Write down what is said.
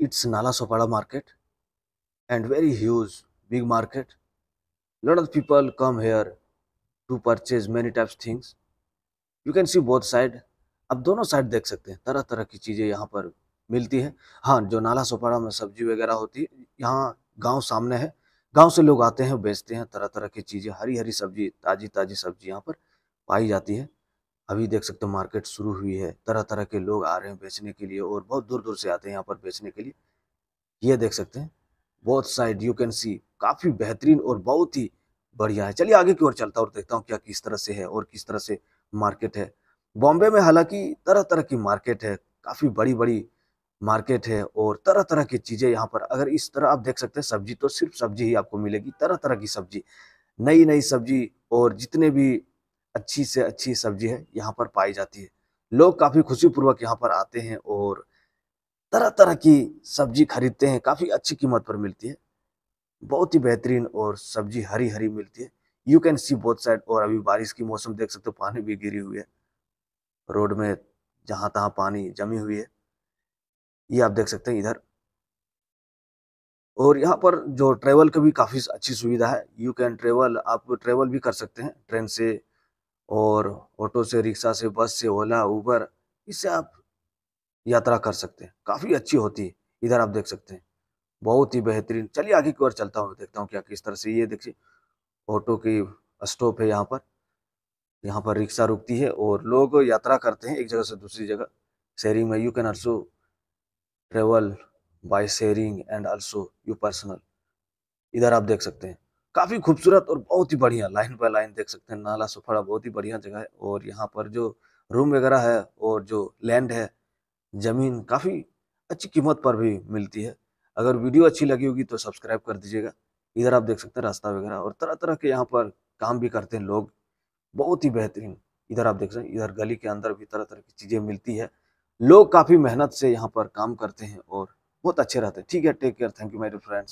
It's Nala Sopada market and very huge, big market. Lot of people come here to purchase many types of things. You can see both side. आप दोनों side देख सकते हैं तरह तरह की चीज़ें यहाँ पर मिलती है हाँ जो नाला सोपाड़ा में सब्जी वगैरह होती है यहाँ गांव सामने है गांव से लोग आते हैं बेचते हैं तरह तरह की चीज़ें हरी हरी सब्जी ताज़ी ताज़ी सब्जी यहाँ पर पाई जाती है अभी देख सकते हो मार्केट शुरू हुई है तरह तरह के लोग आ रहे हैं बेचने के लिए और बहुत दूर दूर से आते हैं यहाँ पर बेचने के लिए ये देख सकते हैं बहुत साइड यू कैन सी काफ़ी बेहतरीन और बहुत ही बढ़िया है चलिए आगे की ओर चलता और देखता हूँ क्या किस तरह से है और किस तरह से मार्केट है बॉम्बे में हालांकि तरह तरह की मार्केट है काफ़ी बड़ी बड़ी मार्केट है और तरह तरह की चीज़ें यहाँ पर अगर इस तरह आप देख सकते हैं सब्जी तो सिर्फ सब्जी ही आपको मिलेगी तरह तरह की सब्जी नई नई सब्जी और जितने भी अच्छी से अच्छी सब्जी है यहाँ पर पाई जाती है लोग काफ़ी खुशीपूर्वक यहाँ पर आते हैं और तरह तरह की सब्जी खरीदते हैं काफ़ी अच्छी कीमत पर मिलती है बहुत ही बेहतरीन और सब्जी हरी हरी मिलती है you can see both side और अभी बारिश की मौसम देख सकते हो पानी भी गिरी हुई है रोड में जहाँ तहाँ पानी जमी हुई है ये आप देख सकते हैं इधर और यहाँ पर जो ट्रेवल का भी काफ़ी अच्छी सुविधा है यू कैन ट्रेवल आप ट्रेवल भी कर सकते हैं ट्रेन से और ऑटो से रिक्शा से बस से ओला उबर इससे आप यात्रा कर सकते हैं काफ़ी अच्छी होती है इधर आप देख सकते हैं बहुत ही बेहतरीन चलिए आगे की ओर चलता हूँ देखता हूँ क्या किस तरह से ये देखिए ऑटो की स्टॉप है यहाँ पर यहाँ पर रिक्शा रुकती है और लोग यात्रा करते हैं एक जगह से दूसरी जगह शेयरिंग में you can also travel by sharing and also you personal इधर आप देख सकते हैं काफ़ी खूबसूरत और बहुत ही बढ़िया लाइन बाय लाइन देख सकते हैं नाला सुफड़ा बहुत ही बढ़िया जगह है और यहाँ पर जो रूम वगैरह है और जो लैंड है ज़मीन काफ़ी अच्छी कीमत पर भी मिलती है अगर वीडियो अच्छी लगी होगी तो सब्सक्राइब कर दीजिएगा इधर आप देख सकते हैं रास्ता वगैरह और तरह तरह के यहाँ पर काम भी करते हैं लोग बहुत ही बेहतरीन इधर आप देख सकते हैं इधर गली के अंदर भी तरह तरह की चीज़ें मिलती है लोग काफ़ी मेहनत से यहाँ पर काम करते हैं और बहुत अच्छे रहते हैं ठीक है टेक केयर थैंक यू मेरे फ्रेंड्स